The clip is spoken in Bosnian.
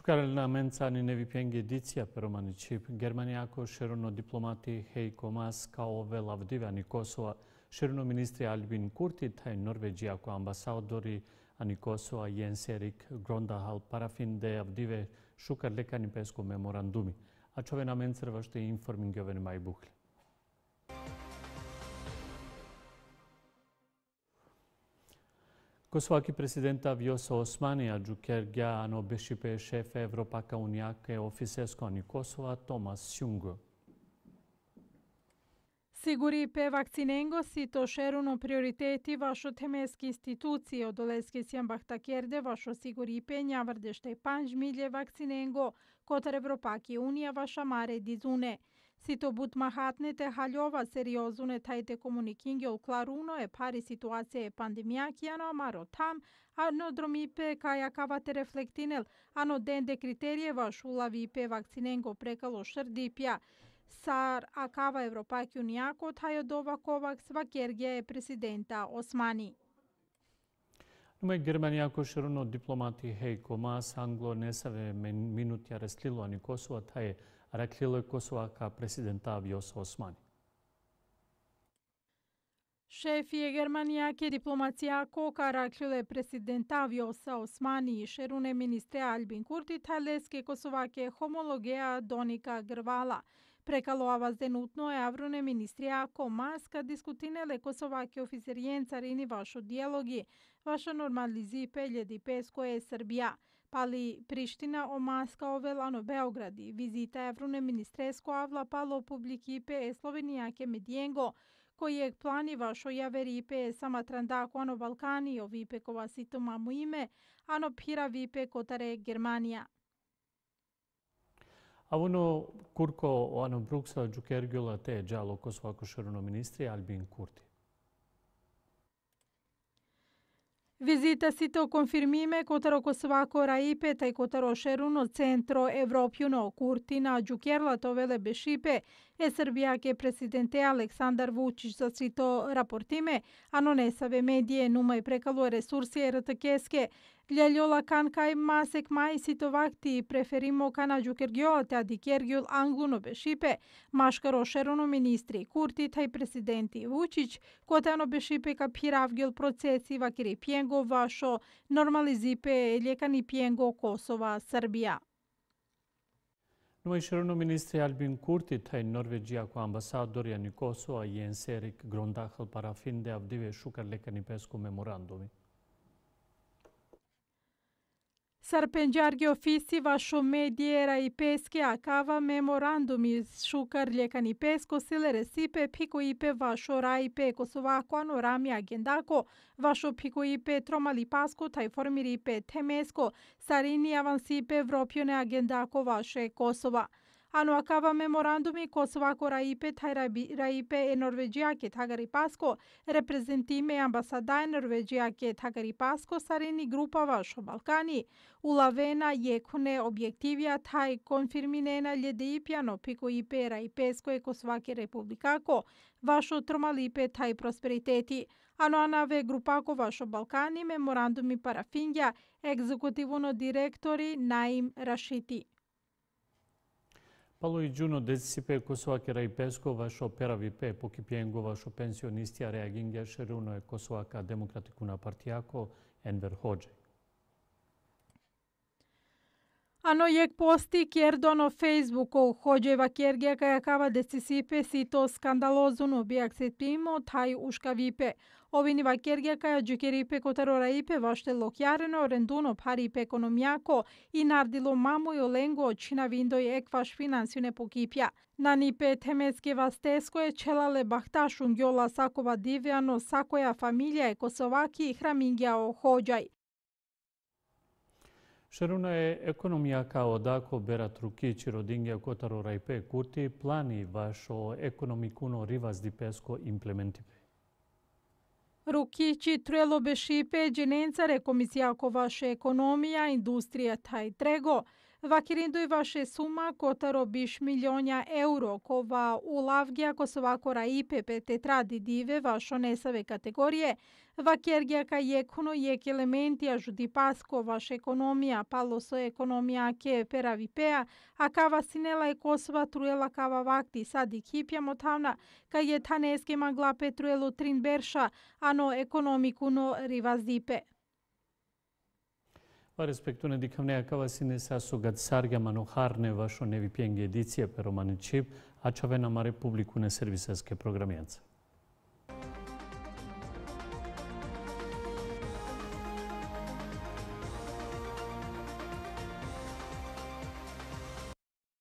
Шукарел на Менца ни не ви пенге диција перомани чип. Германијако шерно дипломати Хейко Мас, Каове, Лавдива, Никосова, шерно министри Альбин Курти, тај Норведжијако амбасадори, а Никосова, Јенс Ерик, Грондахал, Парафин, Де, Авдиве, Шукар, Лекани, Песко, Меморандуми. А човена Менцерва што е информинг овен Майбухли. Ко сваки президента Osmanija Османи, а Джукер Геа, ано беше пе шефе Kosova Tomas офисеско Siguri Косова, Томас Сјунго. Сигури пе вакцинего си то шеруно приоритети вашо темески институции од Олески Сјамбахта Керде, вашо сигури пе Њаврде Штепанж Миле вакцинего, котар Сито бут махатнете халјова сериозуне тајте комуникинги окларуно е пари ситуација е пандемијакијано амаро там, ано дромипе каја кавате рефлектинел, ано денде критеријева шулави пе вакциненго прекало шрдипја. Сар Акава Европајќ Унијако тајо дова Ковакс Вакергија е президента Османи. Numa Germania koširono diplomati Heiko Maas anglo nesave minuti arestilo ani Kosova ta je raklilo je Kosova ka presidenta Vjosa Osmani. Šefi je Germanijake diplomacija Koka rakljule presidenta Vjosa Osmani i šerune ministre Albin Kurti taljeske Kosovake homologeja Donika Grvala. Prekalo ova zdenutno je avrune ministrija ako maska diskutine leko sa ovake oficerijen carini vašo dijalogi, vaša normalizi peljedi pesko je Srbija. Pali Priština o maska ovelano Beogradi, vizita avrune ministresko avla palo publiki pe Slovenijake Medijengo, koji je plani vašo javeri pe sama trandako ano Balkani, ovi ipe kova sito mamu ime, ano pira vipe kotare Germanija. A ono kurko ono Bruksa Đukergjula te je džalo ko svako šeruno ministri Albin Kurti. Vizita si to konfirmime kotaro ko svako raipe taj kotaro šeruno centro Evropjuno Kurtina Đukerla to vele bešipe e srbijake presidente Aleksandar Vučić za si to raportime, a no ne save medije, numaj prekalo resursije rtks Лјалјола канкај масек мајсито вакти преферимо кана Кергјола те ади Кергјол англуно бешипе, машкаро шероно министри, курти тај президенти Вучич, котено бешипе ка пиравгјол процеси вакири пјенго вашо, нормализипе лекани пјенго Косова, Србија. Noe Shërënë Ministri Albin Kurti të e Norvegja ku ambasadorja një Kosova jenë serik grondakëll para fin dhe avdive shukar Sarpenđar geofisi vašu medijera i peske a akava memorandum iz šukar ljekani pesko sile sipe piko ipe vašo raj peko su vako ano rami agendako vašo piko ipe tromali pasko taj formiri ipe temesko sarini avansipe vropione agendako vaše Kosova ano akava memorandumi ko svako raipe thai raipe e Norvegia ke thagari pasko reprezentime ambasada e Norvegia ke thagari pasko sareni grupa vašo Balkani. Ulavena je kune objektivija thai konfirmine na ljede i pjano piko i pera i pesko e ko svake republikako vašo tromalipe thai prosperiteti. Ano anave grupako vašo Balkani memorandumi parafingja egzekutivuno direktori Naim Rašiti. Palo i džuno, decipe Kosova kera i pesko, vašo pera vipe, poki pjengo, vašo pensionistija reaginge, šeruno je Kosovaka demokratikuna partijako, Enver Hođek. Ано јек пости кердо на Фейсбук хоѓева керге кај кава десисипе си то скандалозуно биак се пимо тај ушкавипе. Овинива керге кај џукерипе котарораипе ваште локјарено рендуно пари парипе економијако и нардило мамо и оленго чина виндој екваш финансине покипја. На нипе темеске вастеско е челале бахташун гјола сакова дивјано сакоја фамилија е косоваки и храмингја охоѓај. Čeruna je ekonomija kao Dako, Berat Rukić, Rodinge, Kotaro, Rajpe, Kurti. Plani vaš o ekonomiku no Rivas di Pesko implementi. Rukići, Trelobe, Šipe, Đenenca, Rekomisijako vaše ekonomija, industrija, taj trego – Vakirindu i vaše suma kotaro biš milionja euro kova u lavgija kosovakora i pepe te tradi dive vašo nesave kategorije. Vakirgija ka je jekuno jek elementi a žudi pasko vaš ekonomija palo so ekonomija ke pera vipea a kava sinela je kosova trujela kava vakti sad i kipja motavna ka je taneske magla petrujelo trin berša ano ekonomiku no rivazdipe. на па, дикам неакава не са сугад сарга манухарне вашо не неви пенге едиција пероманичип, а чаве на републику не сервисеске програмијаца.